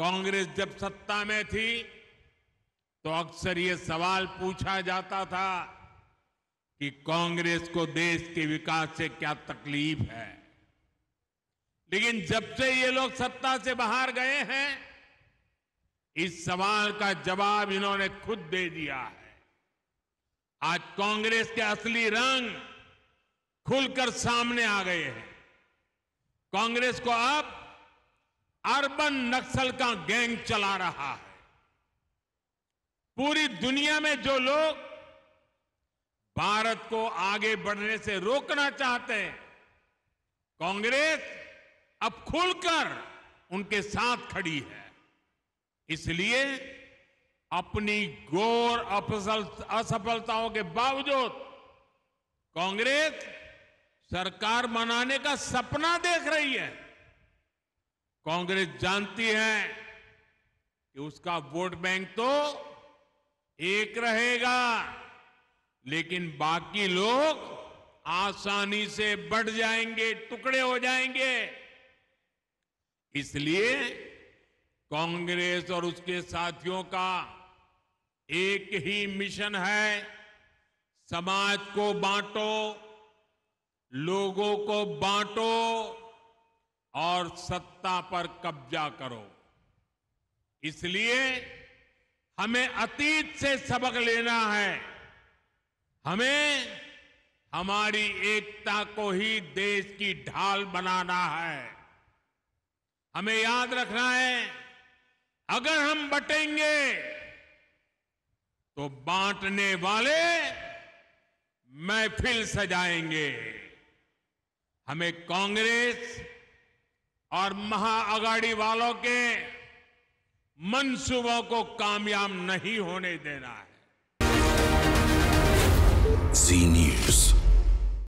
कांग्रेस जब सत्ता में थी तो अक्सर ये सवाल पूछा जाता था कि कांग्रेस को देश के विकास से क्या तकलीफ है लेकिन जब से ये लोग सत्ता से बाहर गए हैं इस सवाल का जवाब इन्होंने खुद दे दिया है आज कांग्रेस के असली रंग खुलकर सामने आ गए हैं कांग्रेस को अब अर्बन नक्सल का गैंग चला रहा है पूरी दुनिया में जो लोग भारत को आगे बढ़ने से रोकना चाहते हैं कांग्रेस अब खुलकर उनके साथ खड़ी है इसलिए अपनी घोर असफलताओं के बावजूद कांग्रेस सरकार बनाने का सपना देख रही है कांग्रेस जानती है कि उसका वोट बैंक तो एक रहेगा लेकिन बाकी लोग आसानी से बढ़ जाएंगे टुकड़े हो जाएंगे इसलिए कांग्रेस और उसके साथियों का एक ही मिशन है समाज को बांटो लोगों को बांटो और सत्ता पर कब्जा करो इसलिए हमें अतीत से सबक लेना है हमें हमारी एकता को ही देश की ढाल बनाना है हमें याद रखना है अगर हम बटेंगे तो बांटने वाले महफिल सजाएंगे हमें कांग्रेस और महाअगाड़ी वालों के मनसूबों को कामयाब नहीं होने देना है जी न्यूज